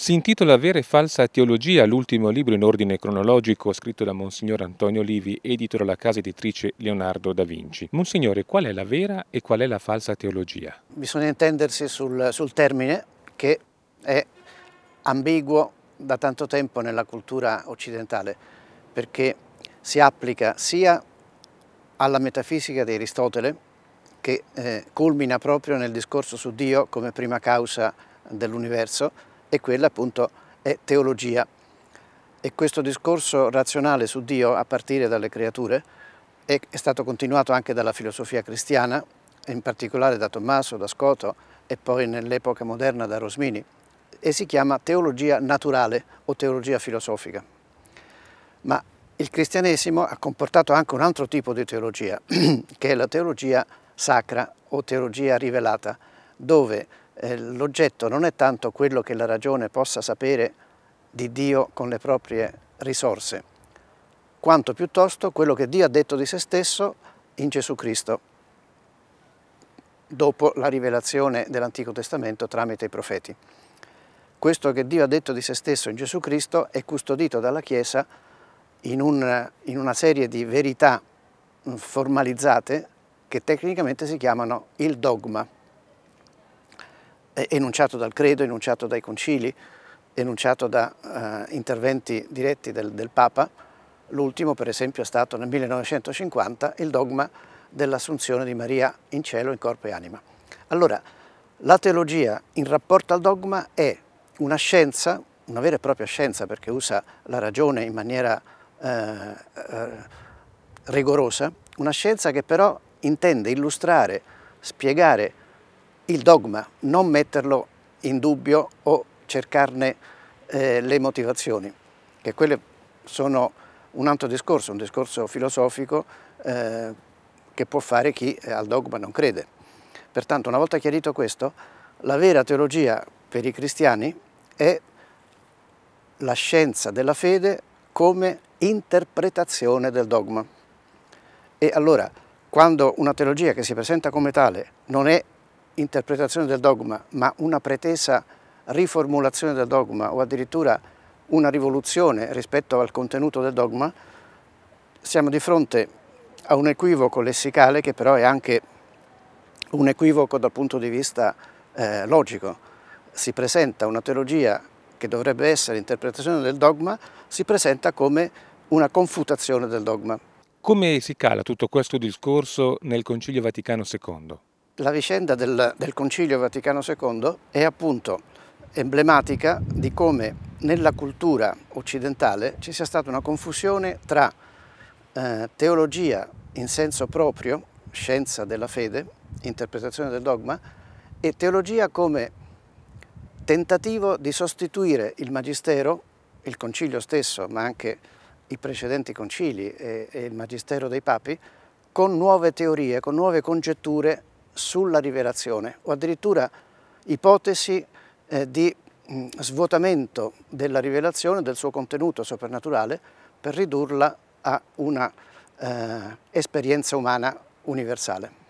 Si intitola Vera e falsa teologia, l'ultimo libro in ordine cronologico scritto da Monsignor Antonio Livi, editore alla casa editrice Leonardo da Vinci. Monsignore, qual è la vera e qual è la falsa teologia? Bisogna intendersi sul, sul termine che è ambiguo da tanto tempo nella cultura occidentale, perché si applica sia alla metafisica di Aristotele, che eh, culmina proprio nel discorso su Dio come prima causa dell'universo, e quella appunto è teologia. E questo discorso razionale su Dio a partire dalle creature è, è stato continuato anche dalla filosofia cristiana, in particolare da Tommaso, da Scoto e poi nell'epoca moderna da Rosmini, e si chiama teologia naturale o teologia filosofica. Ma il cristianesimo ha comportato anche un altro tipo di teologia, che è la teologia sacra o teologia rivelata, dove eh, l'oggetto non è tanto quello che la ragione possa sapere di Dio con le proprie risorse, quanto piuttosto quello che Dio ha detto di se stesso in Gesù Cristo dopo la rivelazione dell'Antico Testamento tramite i profeti. Questo che Dio ha detto di se stesso in Gesù Cristo è custodito dalla Chiesa in una, in una serie di verità mm, formalizzate che tecnicamente si chiamano il dogma. Eh, enunciato dal credo, enunciato dai concili, enunciato da eh, interventi diretti del, del Papa. L'ultimo per esempio è stato nel 1950 il dogma dell'assunzione di Maria in cielo in corpo e anima. Allora, la teologia in rapporto al dogma è una scienza, una vera e propria scienza perché usa la ragione in maniera eh, eh rigorosa, una scienza che però intende illustrare, spiegare il dogma, non metterlo in dubbio o cercarne eh, le motivazioni, che quelle sono un altro discorso, un discorso filosofico eh, che può fare chi eh, al dogma non crede. Pertanto una volta chiarito questo, la vera teologia per i cristiani è la scienza della fede come interpretazione del dogma. E allora, quando una teologia che si presenta come tale non è interpretazione del dogma, ma una pretesa riformulazione del dogma o addirittura una rivoluzione rispetto al contenuto del dogma, siamo di fronte a un equivoco lessicale che però è anche un equivoco dal punto di vista eh, logico. Si presenta una teologia che dovrebbe essere interpretazione del dogma, si presenta come una confutazione del dogma. Come si cala tutto questo discorso nel Concilio Vaticano II? La vicenda del, del Concilio Vaticano II è appunto emblematica di come nella cultura occidentale ci sia stata una confusione tra eh, teologia in senso proprio, scienza della fede, interpretazione del dogma, e teologia come tentativo di sostituire il magistero, il concilio stesso, ma anche i precedenti concili e, e il magistero dei papi, con nuove teorie, con nuove congetture sulla rivelazione o addirittura ipotesi eh, di mh, mm, svuotamento della rivelazione, del suo contenuto soprannaturale, per ridurla a una eh, esperienza umana universale.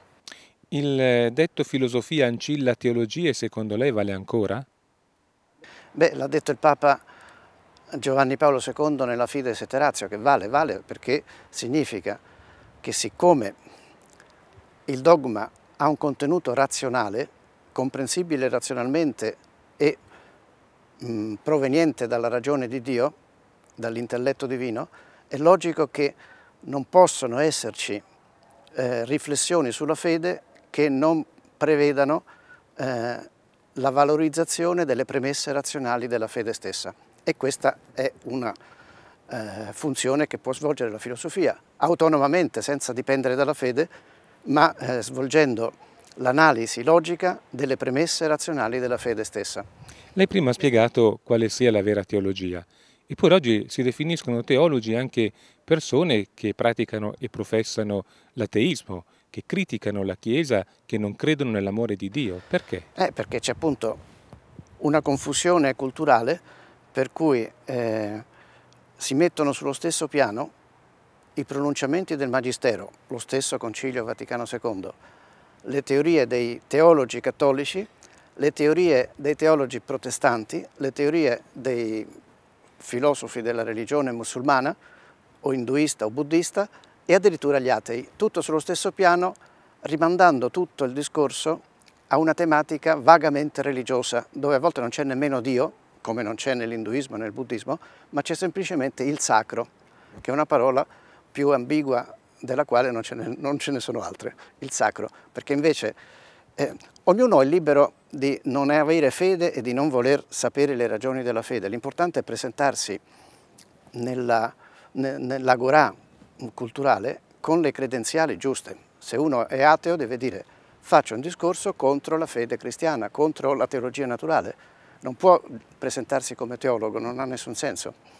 Il eh, detto filosofia ancilla teologie secondo lei vale ancora? Beh, l'ha detto il Papa Giovanni Paolo II nella Fide Seterazio, che vale, vale perché significa che siccome il dogma ha un contenuto razionale, comprensibile razionalmente e mh, mm, proveniente dalla ragione di Dio, dall'intelletto divino, è logico che non possono esserci eh, riflessioni sulla fede che non prevedano eh, la valorizzazione delle premesse razionali della fede stessa. E questa è una eh, funzione che può svolgere la filosofia autonomamente, senza dipendere dalla fede, ma eh, svolgendo l'analisi logica delle premesse razionali della fede stessa. Lei prima ha spiegato quale sia la vera teologia, eppure oggi si definiscono teologi anche persone che praticano e professano l'ateismo, che criticano la Chiesa, che non credono nell'amore di Dio. Perché? Eh, perché c'è appunto una confusione culturale per cui eh, si mettono sullo stesso piano i pronunciamenti del Magistero, lo stesso Concilio Vaticano II, le teorie dei teologi cattolici, le teorie dei teologi protestanti, le teorie dei filosofi della religione musulmana o induista o buddista e addirittura gli atei, tutto sullo stesso piano rimandando tutto il discorso a una tematica vagamente religiosa dove a volte non c'è nemmeno Dio, come non c'è nell'induismo e nel buddismo, ma c'è semplicemente il sacro, che è una parola più ambigua della quale non ce ne, non ce ne sono altre, il sacro, perché invece eh, ognuno è libero di non avere fede e di non voler sapere le ragioni della fede, l'importante è presentarsi nella, ne, nell'agorà culturale con le credenziali giuste. Se uno è ateo deve dire faccio un discorso contro la fede cristiana, contro la teologia naturale. Non può presentarsi come teologo, non ha nessun senso.